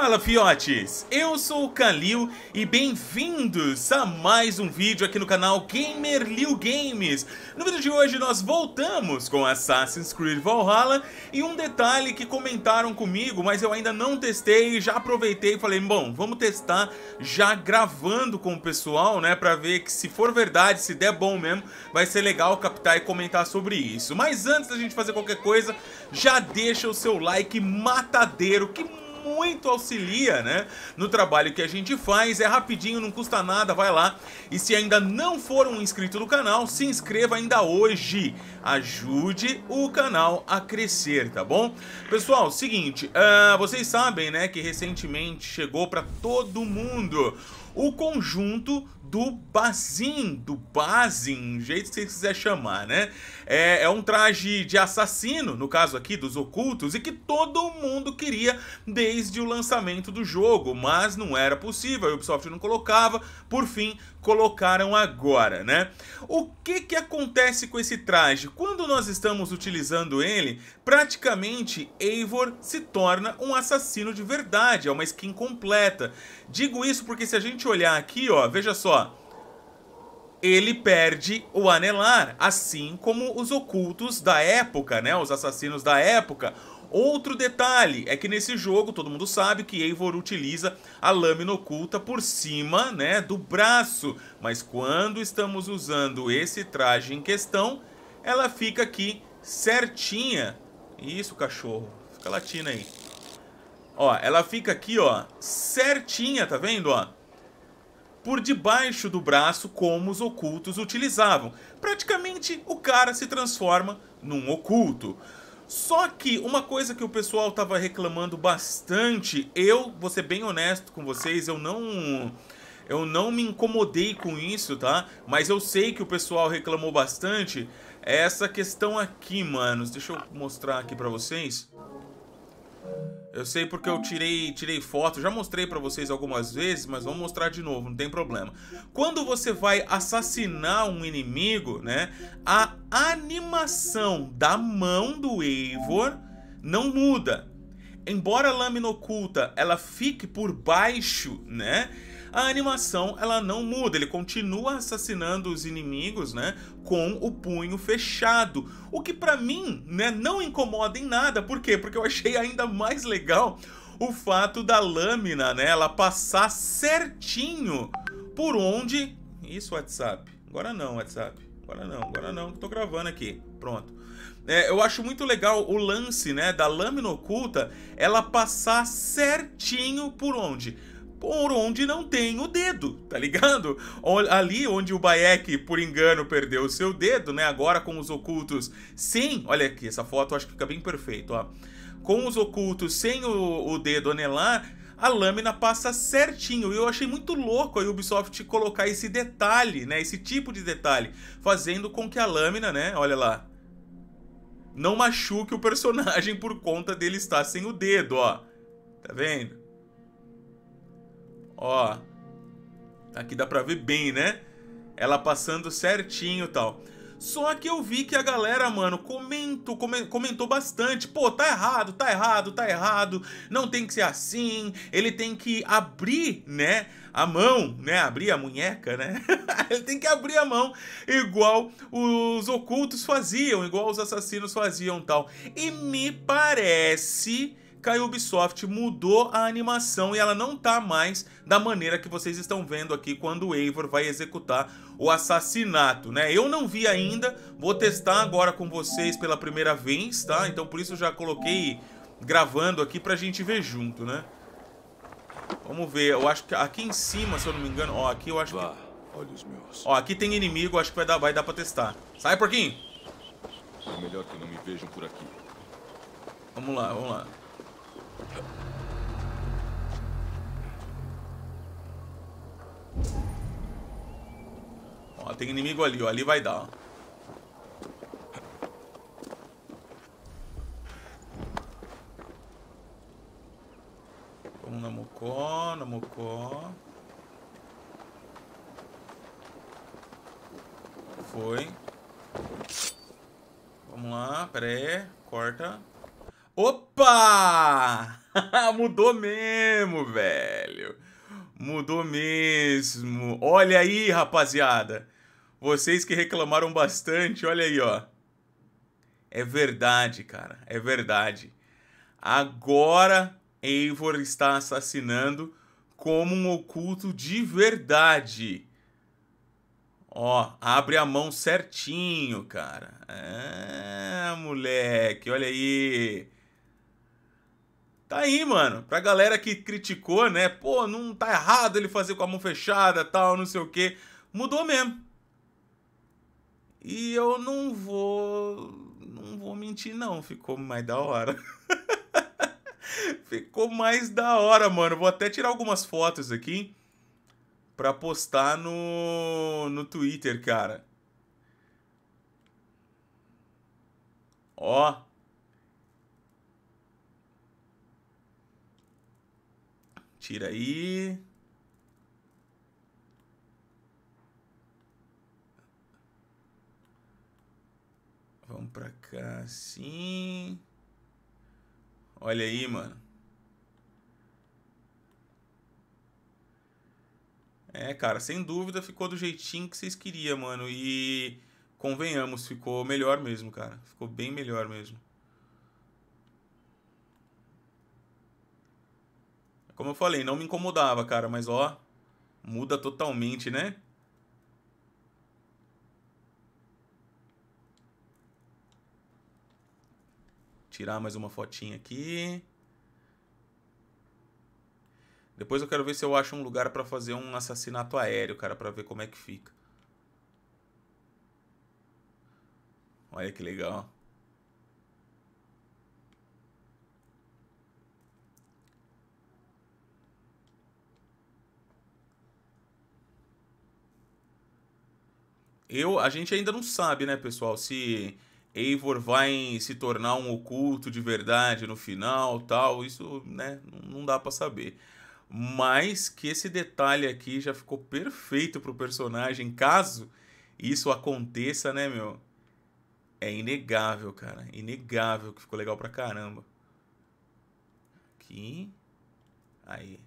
Fala fiotes, eu sou o Kalil e bem-vindos a mais um vídeo aqui no canal Gamerlil Games. No vídeo de hoje nós voltamos com Assassin's Creed Valhalla e um detalhe que comentaram comigo, mas eu ainda não testei, já aproveitei e falei, bom, vamos testar já gravando com o pessoal, né, pra ver que se for verdade, se der bom mesmo, vai ser legal captar e comentar sobre isso. Mas antes da gente fazer qualquer coisa, já deixa o seu like matadeiro, que muito auxilia, né? No trabalho que a gente faz, é rapidinho, não custa nada, vai lá. E se ainda não for um inscrito no canal, se inscreva ainda hoje. Ajude o canal a crescer, tá bom? Pessoal, seguinte, uh, vocês sabem, né, que recentemente chegou para todo mundo o conjunto do Bazin, do Bazin, um jeito que você quiser chamar, né? É, é, um traje de assassino, no caso aqui dos ocultos, e que todo mundo queria desde o lançamento do jogo, mas não era possível, a Ubisoft não colocava, por fim, colocaram agora, né? O que que acontece com esse traje? Quando nós estamos utilizando ele, praticamente Eivor se torna um assassino de verdade, é uma skin completa. Digo isso porque se a gente gente olhar aqui, ó, veja só. Ele perde o anelar, assim como os ocultos da época, né? Os assassinos da época. Outro detalhe é que nesse jogo todo mundo sabe que Eivor utiliza a lâmina oculta por cima, né, do braço, mas quando estamos usando esse traje em questão, ela fica aqui certinha. Isso, cachorro. Fica latindo aí. Ó, ela fica aqui, ó, certinha, tá vendo, ó? por debaixo do braço como os ocultos utilizavam. Praticamente o cara se transforma num oculto. Só que uma coisa que o pessoal estava reclamando bastante, eu vou ser bem honesto com vocês, eu não eu não me incomodei com isso, tá? Mas eu sei que o pessoal reclamou bastante essa questão aqui, manos. Deixa eu mostrar aqui para vocês. Eu sei porque eu tirei, tirei foto, já mostrei para vocês algumas vezes, mas vou mostrar de novo, não tem problema. Quando você vai assassinar um inimigo, né, a animação da mão do Eivor não muda. Embora a lâmina oculta ela fique por baixo, né, a animação ela não muda, ele continua assassinando os inimigos, né, com o punho fechado. O que para mim, né, não incomoda em nada. Por quê? Porque eu achei ainda mais legal o fato da lâmina, né, ela passar certinho por onde isso WhatsApp. Agora não, WhatsApp. Agora não, agora não, que tô gravando aqui. Pronto. É, eu acho muito legal o lance, né, da lâmina oculta, ela passar certinho por onde por onde não tem o dedo, tá ligado? Ali onde o Bayek, por engano, perdeu o seu dedo, né? Agora com os ocultos sem. Olha aqui, essa foto acho que fica bem perfeito, ó. Com os ocultos sem o, o dedo anelar, a lâmina passa certinho. E eu achei muito louco a Ubisoft colocar esse detalhe, né? Esse tipo de detalhe, fazendo com que a lâmina, né? Olha lá. Não machuque o personagem por conta dele estar sem o dedo, ó. Tá vendo? Ó, aqui dá pra ver bem, né? Ela passando certinho e tal. Só que eu vi que a galera, mano, comentou, comentou bastante. Pô, tá errado, tá errado, tá errado. Não tem que ser assim. Ele tem que abrir, né? A mão, né? Abrir a munheca, né? Ele tem que abrir a mão, igual os ocultos faziam, igual os assassinos faziam tal. E me parece que a Ubisoft mudou a animação e ela não tá mais da maneira que vocês estão vendo aqui quando o Eivor vai executar o assassinato, né? Eu não vi ainda, vou testar agora com vocês pela primeira vez, tá? Então por isso já coloquei gravando aqui pra gente ver junto, né? Vamos ver, eu acho que aqui em cima, se eu não me engano, ó, aqui eu acho que... olhos meus. Ó, aqui tem inimigo, acho que vai dar, vai dar pra testar. Sai, porquinho! É melhor que não me vejam por aqui. Vamos lá, vamos lá. Ó, tem inimigo ali, ó. Ali vai dar, ó. Vamos na Mocó, na Mocó. Foi. Vamos lá, pera aí. Corta. Opa! Mudou mesmo, velho. Mudou mesmo. Olha aí, rapaziada. Vocês que reclamaram bastante, olha aí, ó. É verdade, cara. É verdade. Agora Eivor está assassinando como um oculto de verdade. Ó, abre a mão certinho, cara. Ah, moleque, olha aí. Tá aí, mano. Pra galera que criticou, né? Pô, não tá errado ele fazer com a mão fechada, tal, não sei o quê. Mudou mesmo. E eu não vou. Não vou mentir, não. Ficou mais da hora. Ficou mais da hora, mano. Vou até tirar algumas fotos aqui pra postar no, no Twitter, cara. Ó. Tira aí. Vamos pra cá, sim. Olha aí, mano. É, cara, sem dúvida ficou do jeitinho que vocês queriam, mano. E convenhamos, ficou melhor mesmo, cara. Ficou bem melhor mesmo. Como eu falei, não me incomodava, cara, mas ó, muda totalmente, né? Tirar mais uma fotinha aqui. Depois eu quero ver se eu acho um lugar para fazer um assassinato aéreo, cara, para ver como é que fica. Olha que legal. Eu, a gente ainda não sabe, né, pessoal, se Eivor vai se tornar um oculto de verdade no final, tal, isso, né, não dá para saber. Mas que esse detalhe aqui já ficou perfeito pro personagem, caso isso aconteça, né, meu? É inegável, cara. Inegável que ficou legal pra caramba. Aqui. Aí.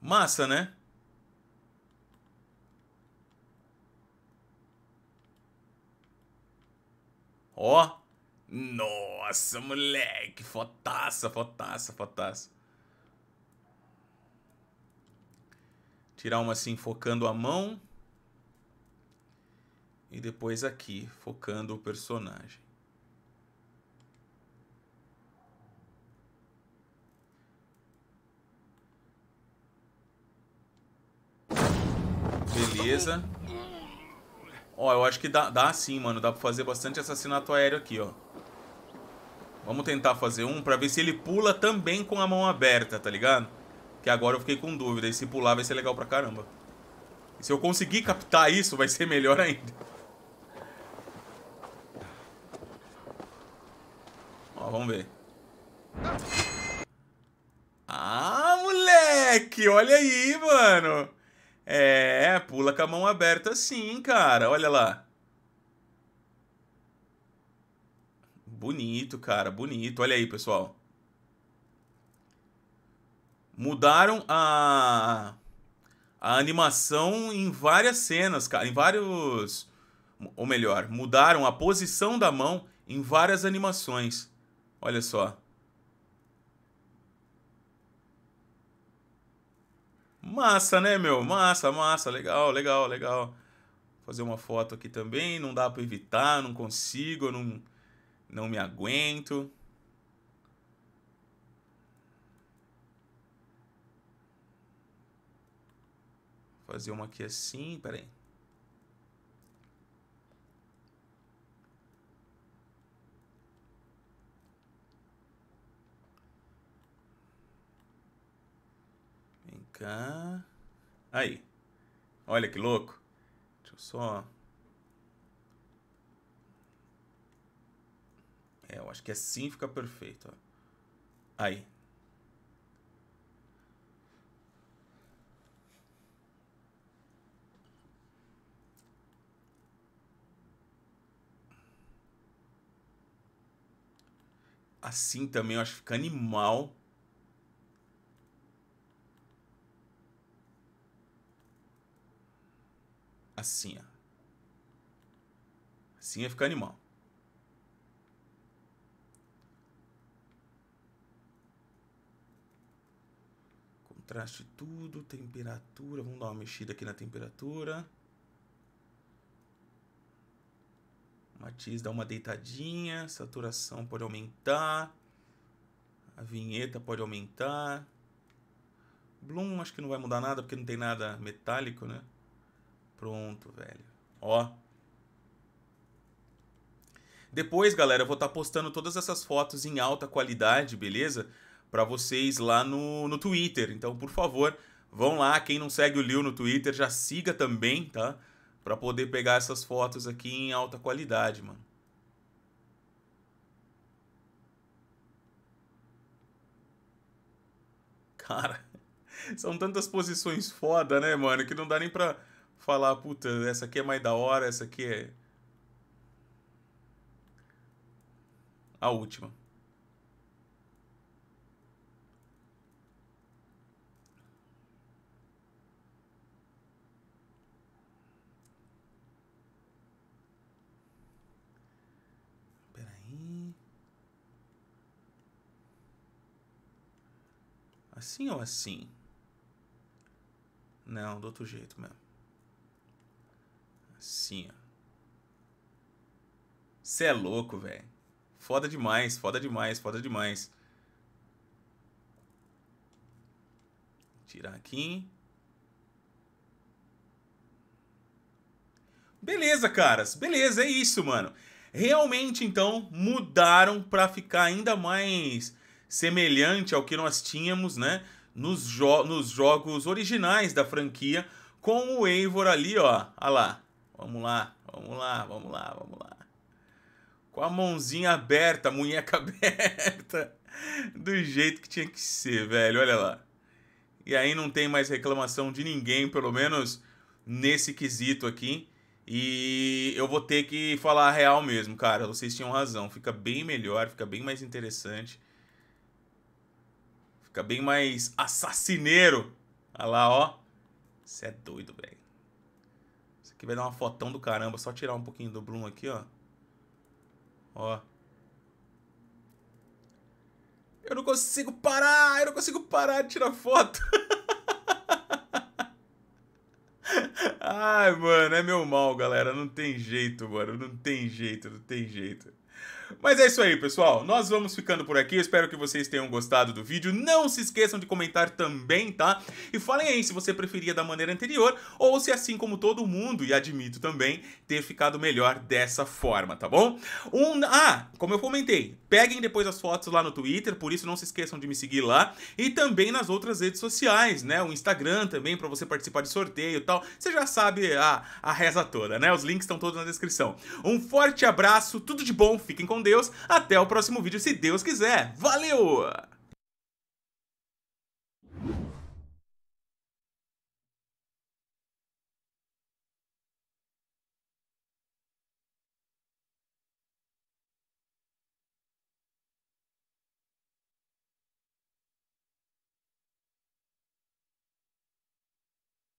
Massa, né? Ó. Nossa, moleque. Fotaça, fotaça, fotaça. Tirar uma assim, focando a mão. E depois aqui, focando o personagem. Beleza. Ó, eu acho que dá, dá sim, mano. Dá pra fazer bastante assassinato aéreo aqui, ó. Vamos tentar fazer um pra ver se ele pula também com a mão aberta, tá ligado? Que agora eu fiquei com dúvida. E se pular vai ser legal pra caramba. E se eu conseguir captar isso, vai ser melhor ainda. Ó, vamos ver. Ah, moleque! Olha aí, mano! É, pula com a mão aberta sim, cara. Olha lá. Bonito, cara, bonito. Olha aí, pessoal. Mudaram a, a animação em várias cenas, cara. Em vários. Ou melhor, mudaram a posição da mão em várias animações. Olha só. Massa, né, meu? Massa, massa, legal, legal, legal. Vou fazer uma foto aqui também, não dá para evitar, não consigo, não, não me aguento. Vou fazer uma aqui assim, peraí. cá. Aí. Olha que louco. Deixa eu só... É, eu acho que assim fica perfeito. Ó. Aí. Assim também eu acho que fica animal. Assim, ó. Assim ia ficar animal. Contraste tudo, temperatura. Vamos dar uma mexida aqui na temperatura. Matiz dá uma deitadinha, saturação pode aumentar, a vinheta pode aumentar. Bloom acho que não vai mudar nada porque não tem nada metálico, né? Pronto, velho. Ó. Depois, galera, eu vou estar tá postando todas essas fotos em alta qualidade, beleza? Para vocês lá no, no Twitter. Então, por favor, vão lá. Quem não segue o Liu no Twitter, já siga também, tá? Para poder pegar essas fotos aqui em alta qualidade, mano. Cara, são tantas posições foda, né, mano? Que não dá nem pra falar, puta, essa aqui é mais da hora, essa aqui é. A última. Peraí. Assim ou assim? Não, do outro jeito mesmo. Assim, ó. Cê é louco, velho. Foda demais, foda demais, foda demais. Tirar aqui. Beleza, caras. Beleza, é isso, mano. Realmente, então, mudaram para ficar ainda mais semelhante ao que nós tínhamos, né? Nos, jo nos jogos originais da franquia, com o Eivor ali, ó. Olha lá. Vamos lá, vamos lá, vamos lá, vamos lá. Com a mãozinha aberta, a munheca aberta. Do jeito que tinha que ser, velho. Olha lá. E aí não tem mais reclamação de ninguém, pelo menos nesse quesito aqui. E eu vou ter que falar a real mesmo, cara. Vocês tinham razão. Fica bem melhor, fica bem mais interessante. Fica bem mais assassineiro. Olha lá, ó. Você é doido, velho. Que vai dar uma fotão do caramba. Só tirar um pouquinho do Bruno aqui, ó. Ó. Eu não consigo parar! Eu não consigo parar de tirar foto! Ai, mano, é meu mal, galera. Não tem jeito, mano. Não tem jeito, não tem jeito. Mas é isso aí, pessoal. Nós vamos ficando por aqui. espero que vocês tenham gostado do vídeo. Não se esqueçam de comentar também, tá? E falem aí se você preferia da maneira anterior ou se, assim como todo mundo, e admito também, ter ficado melhor dessa forma, tá bom? Um... Ah, como eu comentei, peguem depois as fotos lá no Twitter, por isso não se esqueçam de me seguir lá. E também nas outras redes sociais, né? O Instagram também, para você participar de sorteio e tal. Você já sabe a, a reza toda, né? Os links estão todos na descrição. Um forte abraço, tudo de bom, fiquem com com Deus. Até o próximo vídeo, se Deus quiser. Valeu!